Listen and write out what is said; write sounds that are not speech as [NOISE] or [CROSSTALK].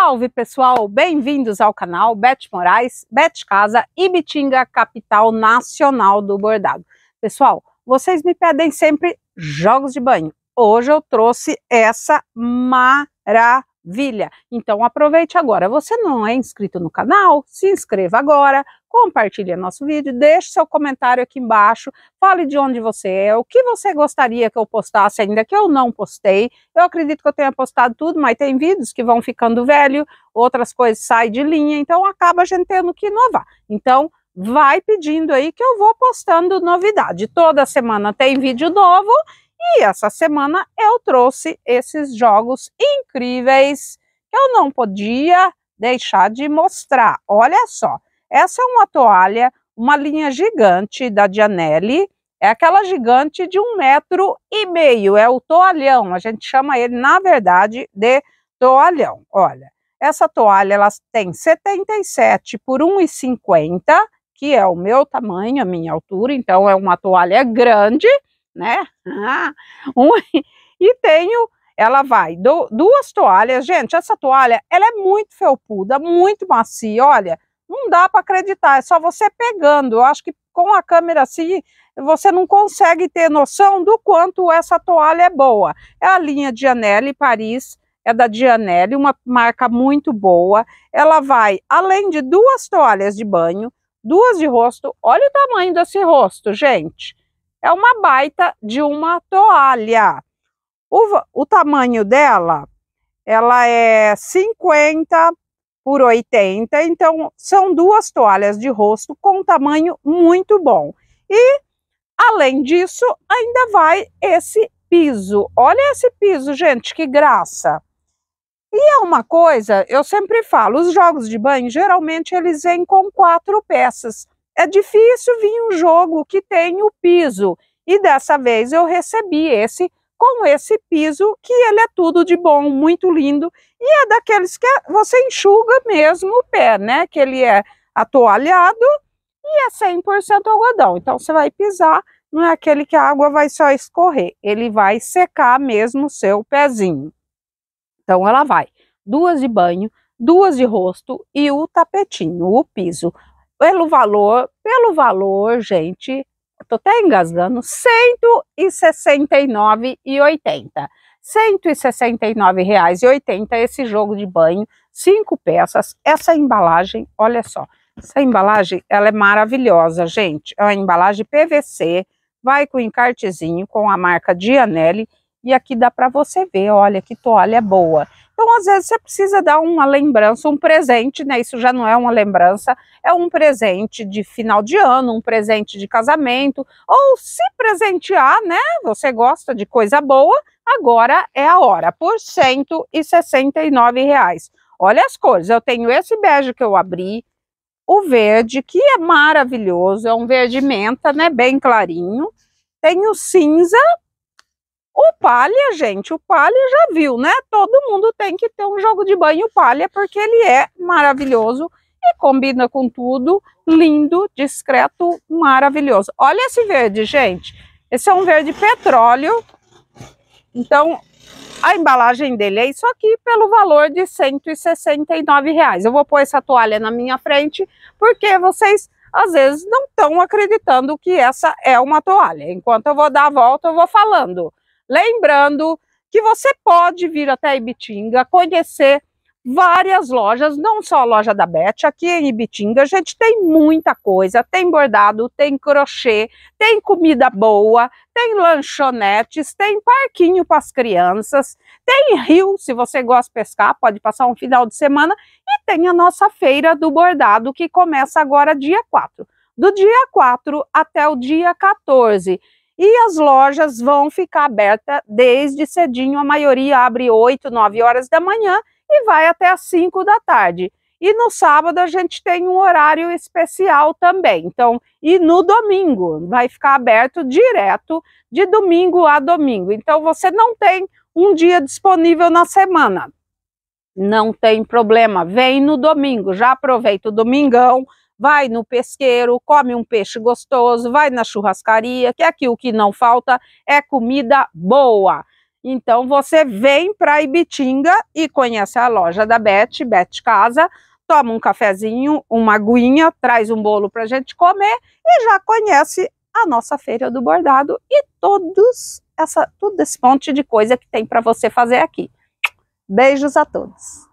Salve pessoal, bem-vindos ao canal Bete Moraes, Bete Casa, Ibitinga, capital nacional do bordado. Pessoal, vocês me pedem sempre jogos de banho. Hoje eu trouxe essa maravilha Maravilha! Então aproveite agora. Você não é inscrito no canal? Se inscreva agora, compartilhe nosso vídeo, deixe seu comentário aqui embaixo, fale de onde você é, o que você gostaria que eu postasse ainda que eu não postei. Eu acredito que eu tenha postado tudo, mas tem vídeos que vão ficando velho, outras coisas saem de linha, então acaba a gente tendo que inovar. Então, vai pedindo aí que eu vou postando novidade. Toda semana tem vídeo novo e essa semana eu trouxe esses jogos incríveis que eu não podia deixar de mostrar. Olha só, essa é uma toalha, uma linha gigante da Gianelli, é aquela gigante de um metro e meio, é o toalhão, a gente chama ele, na verdade, de toalhão. Olha, essa toalha ela tem 77 por 1,50, que é o meu tamanho, a minha altura, então é uma toalha grande, né? Ah, um, [LAUGHS] e tenho, ela vai, do, duas toalhas. Gente, essa toalha, ela é muito felpuda, muito macia, olha. Não dá para acreditar, é só você pegando. Eu acho que com a câmera assim, você não consegue ter noção do quanto essa toalha é boa. É a linha Gianelli Paris, é da Gianelli, uma marca muito boa. Ela vai, além de duas toalhas de banho, duas de rosto. Olha o tamanho desse rosto, gente é uma baita de uma toalha. O, o tamanho dela, ela é 50 por 80, então são duas toalhas de rosto com um tamanho muito bom. E além disso, ainda vai esse piso. Olha esse piso, gente, que graça. E é uma coisa, eu sempre falo, os jogos de banho, geralmente eles vêm com quatro peças é difícil vir um jogo que tem o piso. E dessa vez eu recebi esse com esse piso, que ele é tudo de bom, muito lindo. E é daqueles que você enxuga mesmo o pé, né? Que ele é atoalhado e é 100% algodão. Então você vai pisar, não é aquele que a água vai só escorrer. Ele vai secar mesmo o seu pezinho. Então ela vai duas de banho, duas de rosto e o tapetinho, o piso pelo valor, pelo valor, gente, estou até engasgando, R$ 169,80. R$ 169,80 esse jogo de banho, cinco peças, essa embalagem, olha só, essa embalagem, ela é maravilhosa, gente, é uma embalagem PVC, vai com encartezinho, com a marca Dianelli, e aqui dá para você ver, olha que toalha boa. Então, às vezes, você precisa dar uma lembrança, um presente, né? Isso já não é uma lembrança, é um presente de final de ano, um presente de casamento, ou se presentear, né? Você gosta de coisa boa, agora é a hora, por R$ reais. Olha as cores, eu tenho esse bege que eu abri, o verde, que é maravilhoso, é um verde menta, né, bem clarinho. Tenho cinza, o palha, gente, o palha já viu, né? Todo mundo tem que ter um jogo de banho palha, porque ele é maravilhoso e combina com tudo, lindo, discreto, maravilhoso. Olha esse verde, gente. Esse é um verde petróleo. Então, a embalagem dele é isso aqui, pelo valor de R$ 169,00. Reais. Eu vou pôr essa toalha na minha frente, porque vocês às vezes não estão acreditando que essa é uma toalha. Enquanto eu vou dar a volta, eu vou falando. Lembrando que você pode vir até Ibitinga conhecer várias lojas, não só a loja da Beth, aqui em Ibitinga a gente tem muita coisa, tem bordado, tem crochê, tem comida boa, tem lanchonetes, tem parquinho para as crianças, tem rio, se você gosta de pescar, pode passar um final de semana, e tem a nossa feira do bordado que começa agora dia 4, do dia 4 até o dia 14, e as lojas vão ficar abertas desde cedinho, a maioria abre 8, 9 horas da manhã e vai até as 5 da tarde. E no sábado a gente tem um horário especial também. Então, e no domingo vai ficar aberto direto de domingo a domingo. Então você não tem um dia disponível na semana. Não tem problema, vem no domingo, já aproveita o domingão, vai no pesqueiro, come um peixe gostoso, vai na churrascaria, que é aqui o que não falta é comida boa. Então você vem para Ibitinga e conhece a loja da Beth, Beth Casa, toma um cafezinho, uma aguinha, traz um bolo para gente comer e já conhece a nossa feira do bordado e todos essa, todo esse monte de coisa que tem para você fazer aqui. Beijos a todos!